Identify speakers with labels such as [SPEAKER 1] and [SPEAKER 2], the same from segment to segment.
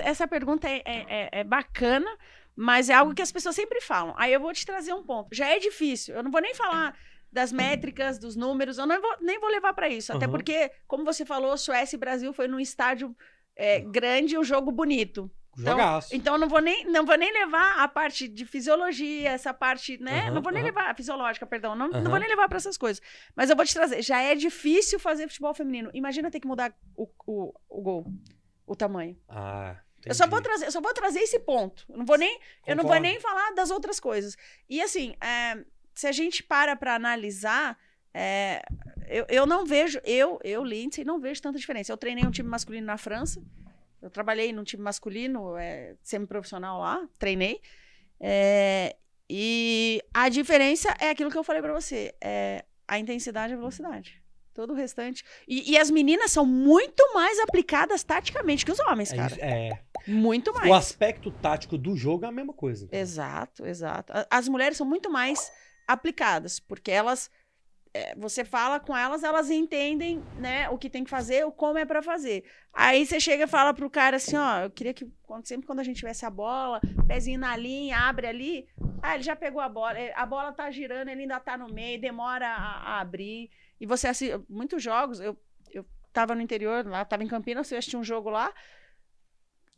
[SPEAKER 1] Essa pergunta é, é, é, é, bacana, mas é algo que as pessoas sempre falam. Aí eu vou te trazer um ponto. Já é difícil, eu não vou nem falar das métricas, dos números, eu não vou, nem vou levar para isso. Uhum. Até porque, como você falou, Suécia e Brasil foi num estádio é, grande, um jogo bonito. Então, Jogaço. então não vou nem não vou nem levar a parte de fisiologia, essa parte, né? Uhum, não vou nem uhum. levar a fisiológica, perdão, não, uhum. não vou nem levar para essas coisas. Mas eu vou te trazer, já é difícil fazer futebol feminino. Imagina ter que mudar o, o, o gol, o tamanho. Ah. Entendi. Eu só vou trazer, eu só vou trazer esse ponto. Eu não vou nem, Concordo. eu não vou nem falar das outras coisas. E assim, é, se a gente para para analisar, é, eu, eu não vejo, eu, eu, Lindsay, não vejo tanta diferença. Eu treinei um time masculino na França, eu trabalhei num time masculino, é, semiprofissional lá, treinei. É, e a diferença é aquilo que eu falei para você: é a intensidade e a velocidade. Todo o restante. E, e, as meninas são muito mais aplicadas taticamente que os homens, é cara. É. Muito mais. O
[SPEAKER 2] aspecto tático do jogo é a mesma coisa.
[SPEAKER 1] Então. Exato, exato. As mulheres são muito mais aplicadas, porque elas. É, você fala com elas, elas entendem né, o que tem que fazer, o como é para fazer. Aí você chega e fala pro cara assim: ó, eu queria que sempre quando a gente tivesse a bola, pezinho na linha, abre ali, ah, ele já pegou a bola, é, a bola tá girando, ele ainda tá no meio, demora a, a abrir. E você assim, muitos jogos. Eu, eu tava no interior, lá, tava em Campinas, eu assisti um jogo lá.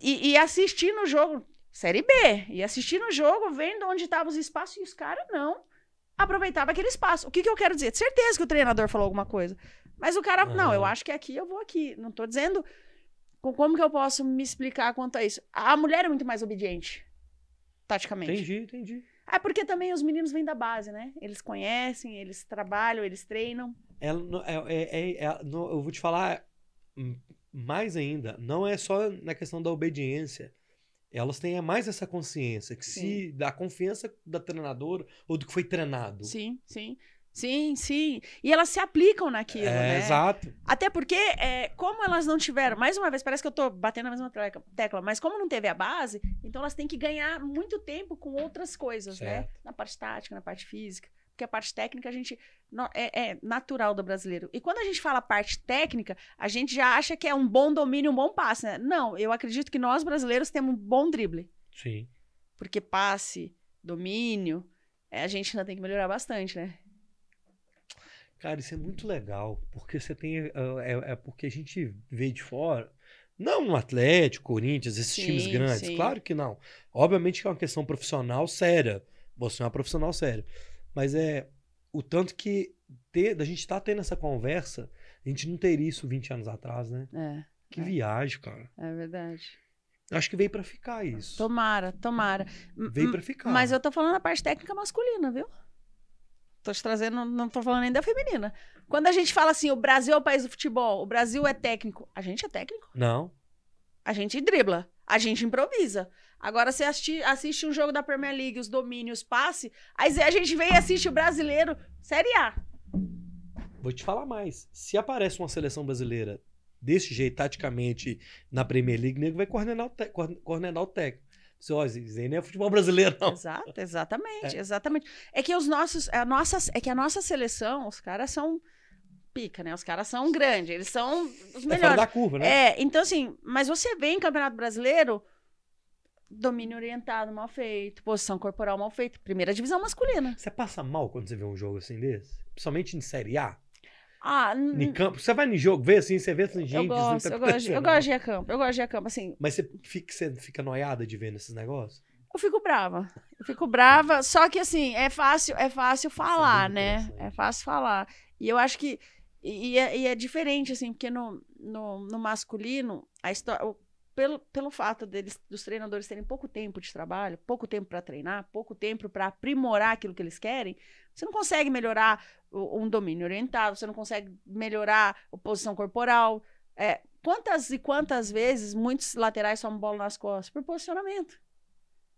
[SPEAKER 1] E, e assisti no jogo, Série B, e assisti no jogo, vendo onde estavam os espaços, e os caras não aproveitava aquele espaço. O que, que eu quero dizer? De certeza que o treinador falou alguma coisa. Mas o cara, não, eu acho que aqui eu vou aqui. Não tô dizendo como que eu posso me explicar quanto a isso. A mulher é muito mais obediente taticamente. Entendi, entendi. Ah, porque também os meninos vêm da base, né? Eles conhecem, eles trabalham, eles treinam.
[SPEAKER 2] É, é, é, é, é não, eu vou te falar mais ainda, não é só na questão da obediência. Elas têm mais essa consciência, que sim. se da confiança da treinadora ou do que foi treinado.
[SPEAKER 1] Sim, sim. Sim, sim. E elas se aplicam naquilo, é, né? Exato. Até porque, é, como elas não tiveram, mais uma vez, parece que eu tô batendo a mesma tecla, mas como não teve a base, então elas têm que ganhar muito tempo com outras coisas, né? certo. né? Na parte tática, na parte física. Porque a parte técnica a gente é, é, natural do brasileiro. E quando a gente fala parte técnica, a gente já acha que é um bom domínio, um bom passe, né? Não, eu acredito que nós brasileiros temos um bom drible. Sim. Porque passe, domínio, é, a gente ainda tem que melhorar bastante, né?
[SPEAKER 2] Cara, isso é muito legal, porque você tem. Ah, é, é porque a gente vê de fora. Não no Atlético, Corinthians, esses sim, times grandes, sim. claro que não. Obviamente que é uma questão profissional séria. Você é uma profissional séria. Mas é o tanto que ter, da gente está tendo essa conversa, a gente não teria isso 20 anos atrás, né? É. Que é. viagem, cara.
[SPEAKER 1] É verdade. Acho que veio para ficar isso. Tomara, tomara. Veio para ficar. Mas eu tô falando a parte técnica masculina, viu? Tô te trazendo, não tô falando nem da feminina. Quando a gente fala assim, o Brasil é o país do futebol, o Brasil é técnico. A gente é técnico? Não. A gente dribla, a gente improvisa. Agora você assiste, assiste um jogo da Premier League, os domínios, passe, aí a gente vem e assiste o brasileiro, Série A.
[SPEAKER 2] Vou te falar mais. Se aparece uma seleção brasileira desse jeito, taticamente, na Premier League, o nego vai coordenar o, te, coordenar o técnico. Só assim, Zen é futebol brasileiro, não.
[SPEAKER 1] Exato, exatamente, é. exatamente. É que os nossos, a nossa, é que a nossa seleção, os caras são pica, né? Os caras são grandes, eles são os melhores. É fora da
[SPEAKER 2] curva, né? É,
[SPEAKER 1] então assim, mas você vê em Campeonato Brasileiro, domínio orientado mal feito, posição corporal mal feita, primeira divisão masculina.
[SPEAKER 2] Você passa mal quando você vê um jogo assim desse? Principalmente em Série A?
[SPEAKER 1] Ah, em
[SPEAKER 2] campo, você vai em jogo, vê assim, você vê assim, gente. Eu é gosto, eu gosto, eu gosto de ir
[SPEAKER 1] a campo, eu gosto de ir a campo, assim.
[SPEAKER 2] Mas você fica, você fica noiada de ver esses negócios?
[SPEAKER 1] Eu fico brava. Eu fico brava, só que assim, é fácil, é fácil é falar, é né? É fácil falar. E eu acho que. E é, e é diferente, assim, porque no, no, no masculino, a história pelo, pelo fato deles, dos treinadores terem pouco tempo de trabalho, pouco tempo para treinar, pouco tempo para aprimorar aquilo que eles querem, você não consegue melhorar um domínio orientado, você não consegue melhorar a posição corporal. É, quantas e quantas vezes muitos laterais somam bola nas costas? Por posicionamento.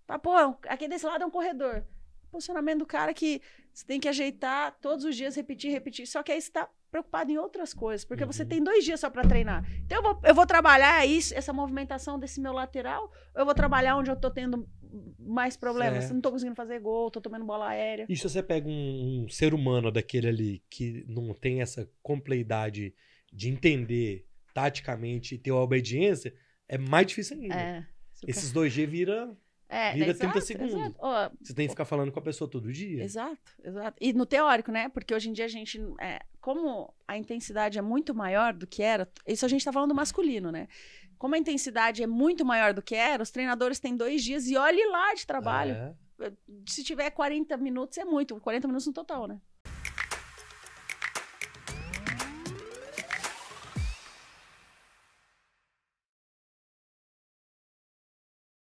[SPEAKER 1] Tá, pô, é aqui desse lado é um corredor. Posicionamento do cara que você tem que ajeitar todos os dias, repetir, repetir. Só que aí você tá preocupado em outras coisas, porque uhum. você tem dois dias só para treinar. Então eu vou, eu vou trabalhar isso, essa movimentação desse meu lateral, eu vou trabalhar onde eu tô tendo mais problemas, certo. não tô conseguindo fazer gol, tô tomando bola aérea. E
[SPEAKER 2] se você pega um, um ser humano daquele ali que não tem essa compleidade de entender taticamente e ter uma obediência, é mais difícil ainda. É, Esses dois G vira
[SPEAKER 1] é, Vira 30 segundos. você tem que
[SPEAKER 2] ficar falando com a pessoa todo dia.
[SPEAKER 1] Exato, exato. E no teórico, né? Porque hoje em dia a gente. É, como a intensidade é muito maior do que era, isso a gente está falando masculino, né? Como a intensidade é muito maior do que era, os treinadores têm dois dias e olhe lá de trabalho. É. Se tiver 40 minutos, é muito, 40 minutos no total, né?